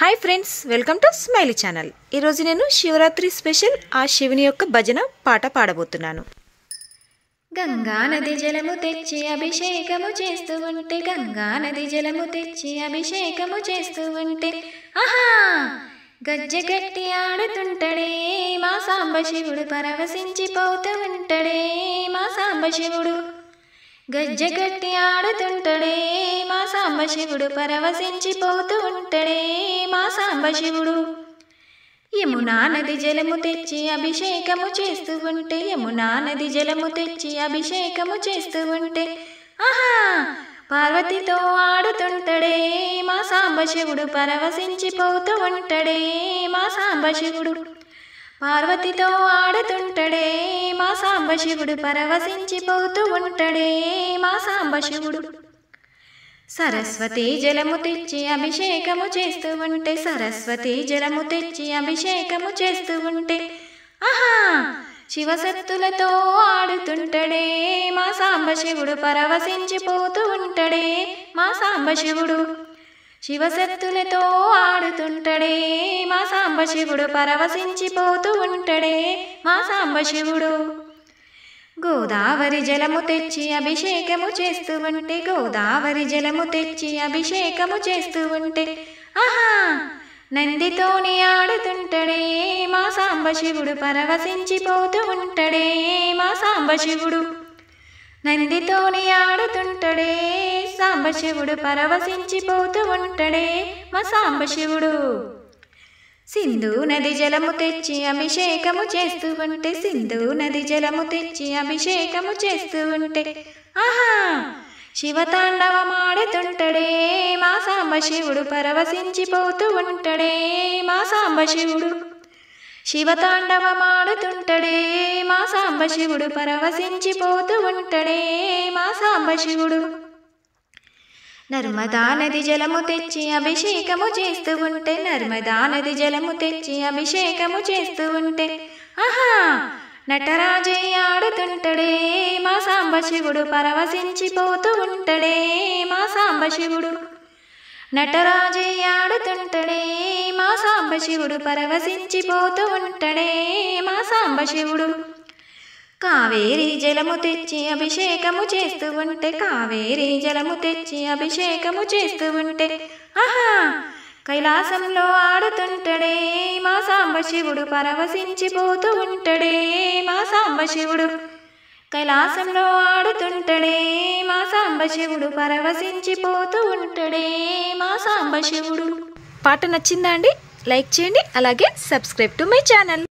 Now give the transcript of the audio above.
hi friends welcome to Smiley channel ఈరోజు నేను Shivaratri special ఆ శివుని యొక్క భజన పాట పాడబోతున్నాను గంగా నది జలము తెచ్చి అభిషేకము చేస్తూ ఉంటే గంగా నది జలము తెచ్చి అభిషేకము చేస్తూ ఉంటే ఆహా గజ్జ గట్టి ఆడుతుంటడే మా సాంబశివుడు పోతూ ఉంటడే మా సాంబశివుడు గజ్జగట్టి ఆడుతుంటడే మా సాంబశివుడు పరవశించిపోతూ ఉంటడే మా సాంబశివుడు యమునా నది జలము తెచ్చి అభిషేకము చేస్తూ ఉంటే యమునా నది జలము తెచ్చి అభిషేకము చేస్తూ ఉంటే ఆహా పార్వతితో ఆడుతుంటడే మా సాంబశివుడు పరవశించిపోతూ ఉంటడే మా సాంబశివుడు పార్వతితో ఆడుతుంటడే మా సాంబశివుడు పరవశించిపోతూ ఉంటడే మా సాంబశివుడు సరస్వతి జలము తెచ్చి అభిషేకము చేస్తూ ఉంటే సరస్వతి జలము తెచ్చి అభిషేకము చేస్తూ ఉంటే ఆహా శివసత్తులతో ఆడుతుంటడే మా సాంబశివుడు పరవశించిపోతూ ఉంటడే మా సాంబశివుడు శివశక్తులతో ఆడుతుంటడే మా సాంబశివుడు పరవశించిపోతూ ఉంటడే మా సాంబశివుడు గోదావరి జలము తెచ్చి అభిషేకము చేస్తూ ఉంటే గోదావరి జలము తెచ్చి అభిషేకము చేస్తూ ఉంటే ఆహా నందితోని ఆడుతుంటడే మా సాంబశివుడు పరవశించిపోతూ ఉంటడే మా సాంబశివుడు నందితోని ఆడుతుంటడే సాంబశివుడు పరవశించిపోతూ ఉంటాడే మా సాంబశివుడు సింధు నది జలము తెచ్చి అభిషేకము చేస్తూ ఉంటే సింధు నది జలము తెచ్చి అభిషేకము చేస్తూ ఉంటే ఆహా శివతాండవమాడుతుంటడే మా సాంబశివుడు పరవశించిపోతూ ఉంటాడే మా సాంబశివుడు శివతాండవమాడుతుంటడే మా సాంబశివుడు పరవశించిపోతూ ఉంటడే మా సాంబశివుడు నర్మదా నది జలము తెచ్చి అభిషేకము చేస్తూ ఉంటే నర్మదా నది జలము తెచ్చి అభిషేకము చేస్తూ ఉంటే ఆహా నటరాజయ్య ఆడుతుంటడే మా సాంబశివుడు పరవశించిపోతూ ఉంటడే మా సాంబశివుడు నటరాజయ్య ఆడుతుంటడే మా సాంబశివుడు పరవశించిపోతూ ఉంటడే మా సాంబశివుడు కావేరీ జలము తెచ్చి అభిషేకము చేస్తూ ఉంటే కావేరీ జలము తెచ్చి అభిషేకము చేస్తూ ఉంటే ఆహా కైలాసంలో ఆడుతుంటడే మా సాంబశివుడు పరవశించిపోతూ ఉంటాడే మా సాంబశివుడు కైలాసంలో ఆడుతుంటడే మా సాంబశివుడు పరవశించిపోతూ ఉంటాడే మా సాంబశివుడు పాట నచ్చిందా అండి లైక్ చేయండి అలాగే సబ్స్క్రైబ్ టు మై ఛానల్